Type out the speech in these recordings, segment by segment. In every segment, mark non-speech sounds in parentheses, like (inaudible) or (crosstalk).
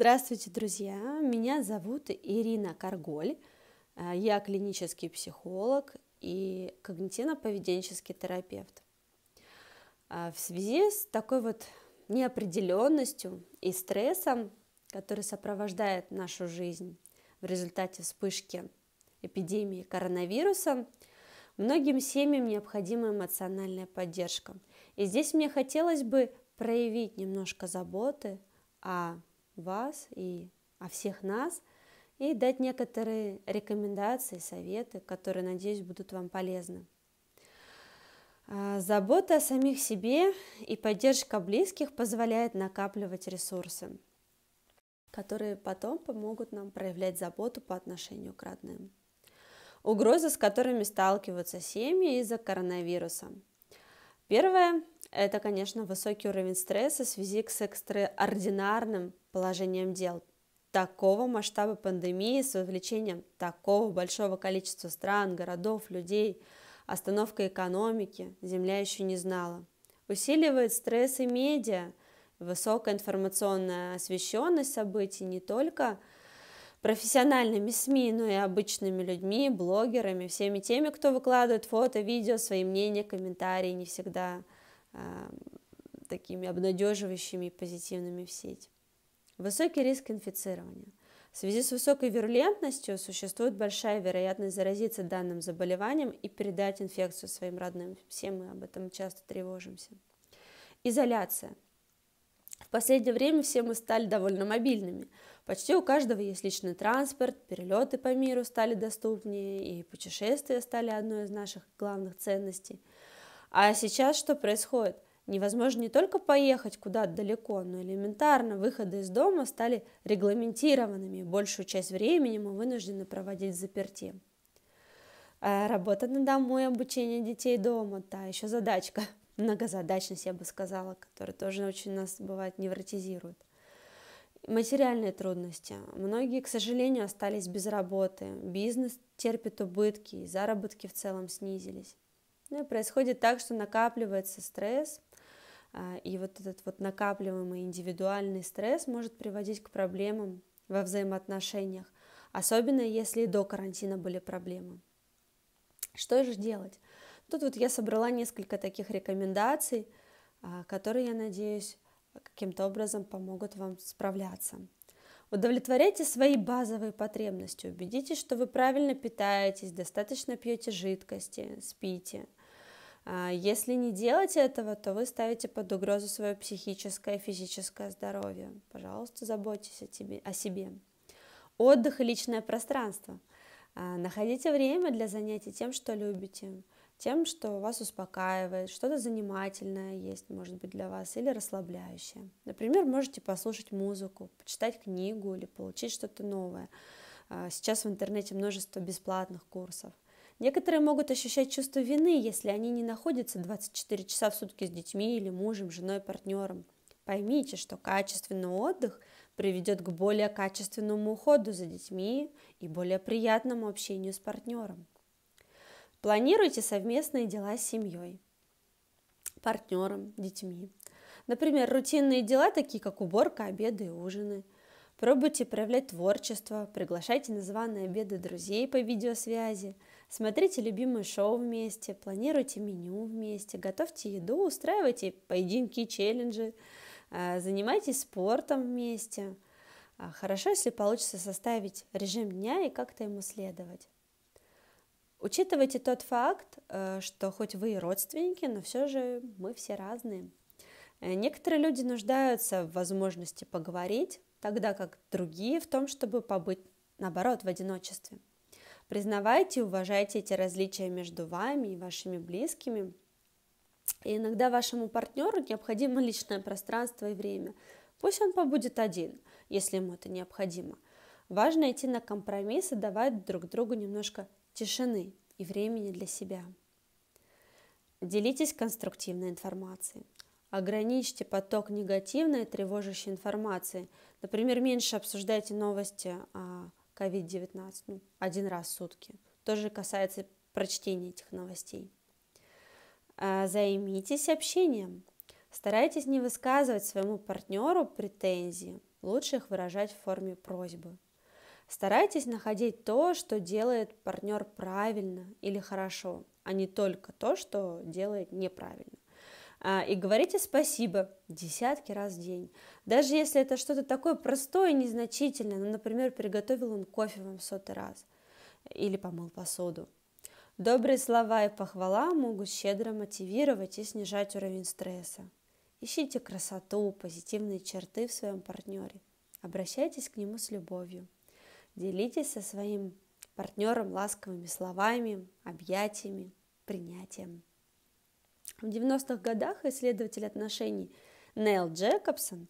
Здравствуйте, друзья! Меня зовут Ирина Карголь. Э, я клинический психолог и когнитивно-поведенческий терапевт. Э, в связи с такой вот неопределенностью и стрессом, который сопровождает нашу жизнь в результате вспышки эпидемии коронавируса, многим семьям необходима эмоциональная поддержка. И здесь мне хотелось бы проявить немножко заботы о вас и о всех нас и дать некоторые рекомендации, советы, которые, надеюсь, будут вам полезны. А, забота о самих себе и поддержка близких позволяет накапливать ресурсы, которые потом помогут нам проявлять заботу по отношению к родным. Угрозы, с которыми сталкиваются семьи из-за коронавируса. Первое это, конечно, высокий уровень стресса в связи с экстраординарным положением дел. Такого масштаба пандемии с вовлечением такого большого количества стран, городов, людей, остановка экономики земля еще не знала. Усиливает стресс и медиа, высокая информационная освещенность событий не только профессиональными СМИ, но и обычными людьми, блогерами, всеми теми, кто выкладывает фото, видео, свои мнения, комментарии не всегда – Эм, такими обнадеживающими и позитивными в сеть. Высокий риск инфицирования. В связи с высокой вирулентностью существует большая вероятность заразиться данным заболеванием и передать инфекцию своим родным. Все мы об этом часто тревожимся. Изоляция. В последнее время все мы стали довольно мобильными. Почти у каждого есть личный транспорт, перелеты по миру стали доступнее, и путешествия стали одной из наших главных ценностей – а сейчас что происходит? Невозможно не только поехать куда-то далеко, но элементарно выходы из дома стали регламентированными. Большую часть времени мы вынуждены проводить заперти. Э, работа на дому и обучение детей дома, та еще задачка. (laughs) Многозадачность, я бы сказала, которая тоже очень нас, бывает, невротизирует. Материальные трудности. Многие, к сожалению, остались без работы. Бизнес терпит убытки, и заработки в целом снизились. Ну, происходит так, что накапливается стресс, а, и вот этот вот накапливаемый индивидуальный стресс может приводить к проблемам во взаимоотношениях, особенно если до карантина были проблемы. Что же делать? Тут вот я собрала несколько таких рекомендаций, а, которые, я надеюсь, каким-то образом помогут вам справляться. Удовлетворяйте свои базовые потребности, убедитесь, что вы правильно питаетесь, достаточно пьете жидкости, спите – а, если не делать этого, то вы ставите под угрозу свое психическое и физическое здоровье. Пожалуйста, заботьтесь о, тебе, о себе. Отдых и личное пространство. А, находите время для занятий тем, что любите, тем, что вас успокаивает, что-то занимательное есть, может быть, для вас, или расслабляющее. Например, можете послушать музыку, почитать книгу или получить что-то новое. А, сейчас в интернете множество бесплатных курсов – Некоторые могут ощущать чувство вины, если они не находятся 24 часа в сутки с детьми или мужем, женой, партнером. Поймите, что качественный отдых приведет к более качественному уходу за детьми и более приятному общению с партнером. Планируйте совместные дела с семьей, партнером, детьми. Например, рутинные дела, такие как уборка, обеды и ужины – Пробуйте проявлять творчество, приглашайте на званые обеды друзей по видеосвязи, Смотрите любимое шоу вместе, планируйте меню вместе, готовьте еду, устраивайте поединки, челленджи, э, занимайтесь спортом вместе. А, хорошо, если получится составить режим дня и как-то ему следовать. Учитывайте тот факт, э, что хоть вы и родственники, но все же мы все разные. Э, некоторые люди нуждаются в возможности поговорить, тогда как другие в том, чтобы побыть, наоборот, в одиночестве. Признавайте и уважайте эти различия между вами и вашими близкими. И иногда вашему партнеру необходимо личное пространство и время. Пусть он побудет один, если ему это необходимо. Важно идти на компромисс и давать друг другу немножко тишины и времени для себя. Делитесь конструктивной информацией. Ограничьте поток негативной и тревожащей информации. Например, меньше обсуждайте новости о а, COVID-19, ну, один раз в сутки. Тоже касается прочтения этих новостей. А, займитесь общением. Старайтесь не высказывать своему партнеру претензии, лучше их выражать в форме просьбы. Старайтесь находить то, что делает партнер правильно или хорошо, а не только то, что делает неправильно. А, и говорите спасибо десятки раз в день. Даже если это что-то такое простое и незначительное, ну, например, приготовил он кофе вам сотый раз или помыл посуду. Добрые слова и похвала могут щедро мотивировать и снижать уровень стресса. Ищите красоту, позитивные черты в своем партнере. Обращайтесь к нему с любовью. Делитесь со своим партнером ласковыми словами, объятиями, принятием. В 90-х годах исследователь отношений Нейл Джекобсон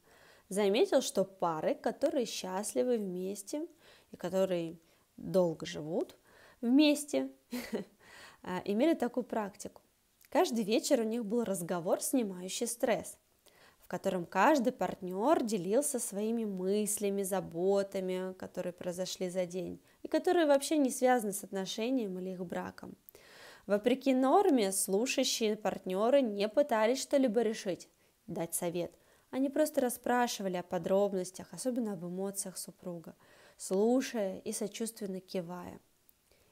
заметил, что пары, которые счастливы вместе и которые долго живут вместе, (laughs) имели такую практику. Каждый вечер у них был разговор, снимающий стресс, в котором каждый партнер делился своими мыслями, заботами, которые произошли за день, и которые вообще не связаны с отношением или их браком – Вопреки норме, слушающие партнеры не пытались что-либо решить, дать совет. Они просто расспрашивали о подробностях, особенно об эмоциях супруга, слушая и сочувственно кивая.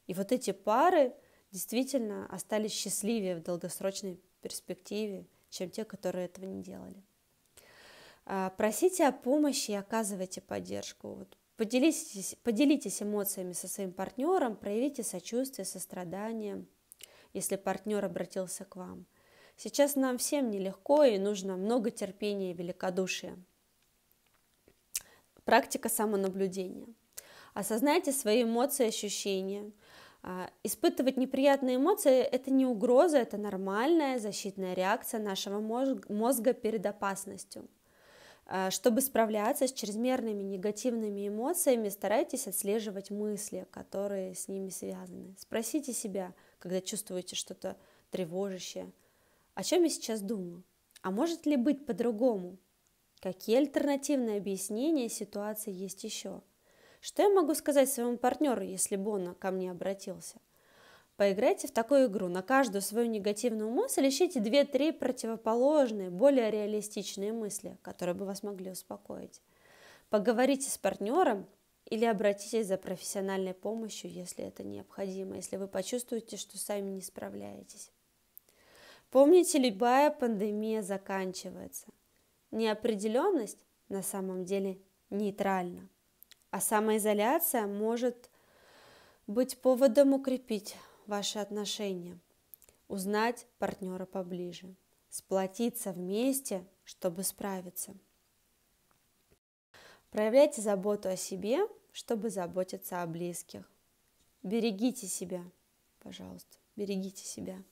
И вот эти пары действительно остались счастливее в долгосрочной перспективе, чем те, которые этого не делали. А, просите о помощи и оказывайте поддержку. Вот поделитесь, поделитесь эмоциями со своим партнером, проявите сочувствие, сострадание – если партнер обратился к вам. Сейчас нам всем нелегко и нужно много терпения и великодушия. Практика самонаблюдения. Осознайте свои эмоции и ощущения. А, испытывать неприятные эмоции – это не угроза, это нормальная защитная реакция нашего мозга перед опасностью. А, чтобы справляться с чрезмерными негативными эмоциями, старайтесь отслеживать мысли, которые с ними связаны. Спросите себя – когда чувствуете что-то тревожащее. О чем я сейчас думаю? А может ли быть по-другому? Какие альтернативные объяснения ситуации есть еще? Что я могу сказать своему партнеру, если бы он ко мне обратился? Поиграйте в такую игру. На каждую свою негативную мысль ищите 2-3 противоположные, более реалистичные мысли, которые бы вас могли успокоить. Поговорите с партнером или обратитесь за профессиональной помощью, если это необходимо, если вы почувствуете, что сами не справляетесь. Помните, любая пандемия заканчивается. Неопределенность на самом деле нейтральна, а самоизоляция может быть поводом укрепить ваши отношения, узнать партнера поближе, сплотиться вместе, чтобы справиться – Проявляйте заботу о себе, чтобы заботиться о близких. Берегите себя, пожалуйста, берегите себя.